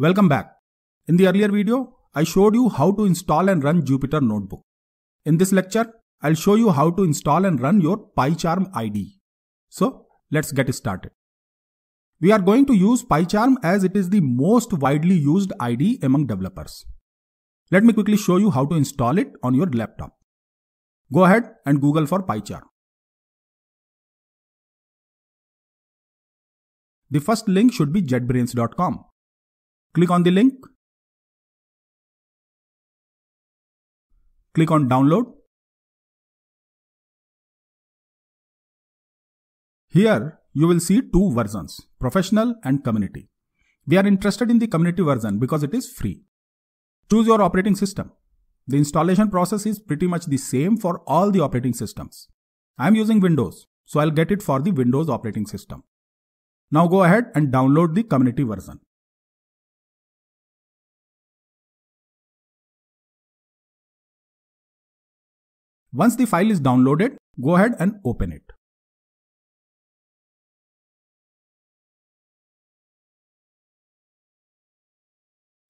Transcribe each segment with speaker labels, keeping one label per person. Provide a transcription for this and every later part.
Speaker 1: Welcome back. In the earlier video, I showed you how to install and run Jupyter Notebook. In this lecture, I'll show you how to install and run your PyCharm ID. So let's get started. We are going to use PyCharm as it is the most widely used ID among developers. Let me quickly show you how to install it on your laptop. Go ahead and Google for PyCharm.
Speaker 2: The first link should be jetbrains.com. Click on the link. Click on download.
Speaker 1: Here you will see two versions, professional and community. We are interested in the community version because it is free. Choose your operating system. The installation process is pretty much the same for all the operating systems. I am using Windows, so I'll get it for the Windows operating system. Now go ahead and download the community version.
Speaker 2: Once the file is downloaded, go ahead and open it.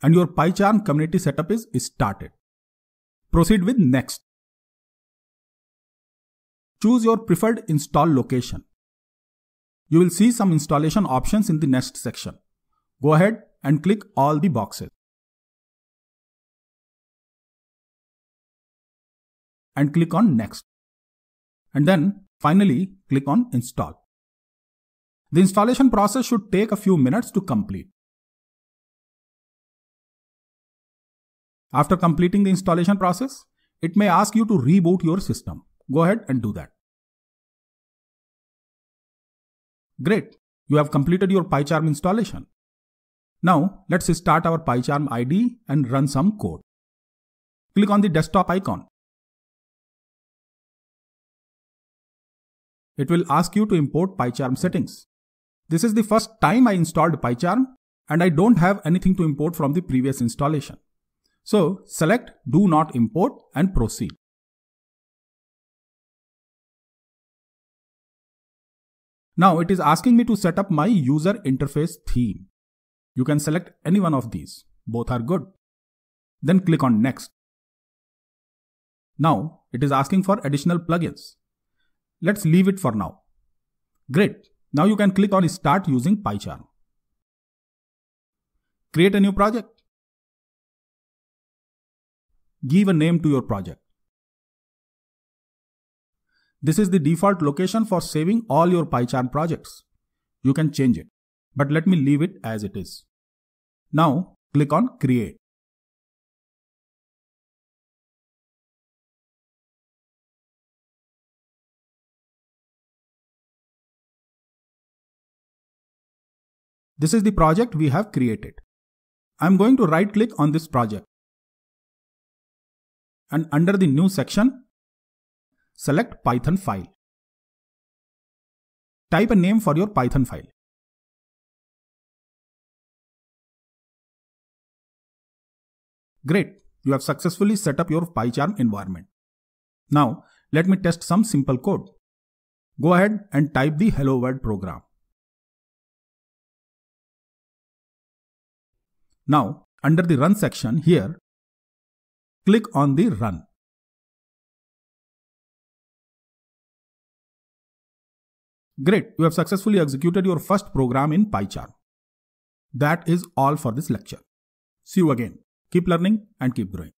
Speaker 2: And your PyCharm community setup is started. Proceed
Speaker 1: with next. Choose your preferred install location. You will see some installation options in the next section. Go ahead
Speaker 2: and click all the boxes.
Speaker 1: and click on next. And then finally click on install. The installation process should take a few minutes to complete.
Speaker 2: After completing the installation process, it may ask you to reboot your system. Go ahead and do that.
Speaker 1: Great, you have completed your PyCharm installation. Now let's start our PyCharm ID and run some code. Click on the desktop
Speaker 2: icon. It will ask you
Speaker 1: to import PyCharm settings. This is the first time I installed PyCharm and I don't have anything to import from the previous installation. So select do not import and proceed. Now it is asking me to set up my user interface theme. You can select any one of these. Both are good. Then click on next. Now it is asking for additional plugins. Let's leave it for now. Great. Now you can click on start using PyCharm. Create a new project. Give a name to your project. This is the default location for saving all your PyCharm projects. You can change it, but let me leave it as it is.
Speaker 2: Now click on create. This is the project we have created. I'm going to right click on this project. And under the new section, select Python file. Type a name for your Python file.
Speaker 1: Great, you have successfully set up your PyCharm environment. Now, let me test some simple code. Go ahead and
Speaker 2: type the hello world program. Now, under the Run section here, click on the Run.
Speaker 1: Great, you have successfully executed your first program in PyCharm. That is all for this lecture. See you again. Keep learning and keep growing.